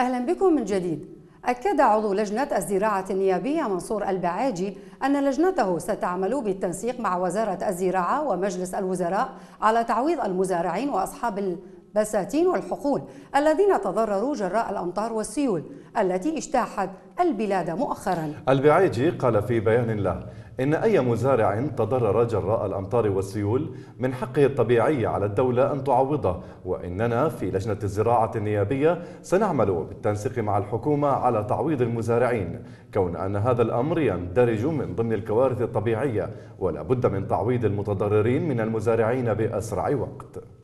أهلا بكم من جديد أكد عضو لجنة الزراعة النيابية منصور البعاجي أن لجنته ستعمل بالتنسيق مع وزارة الزراعة ومجلس الوزراء على تعويض المزارعين وأصحاب البساتين والحقول الذين تضرروا جراء الأمطار والسيول التي اجتاحت البلاد مؤخرا البعيجي قال في بيان له إن أي مزارع تضرر جراء الأمطار والسيول من حقه الطبيعي على الدولة أن تعوضه وإننا في لجنة الزراعة النيابية سنعمل بالتنسيق مع الحكومة على تعويض المزارعين كون أن هذا الأمر يندرج من ضمن الكوارث الطبيعية ولا بد من تعويض المتضررين من المزارعين بأسرع وقت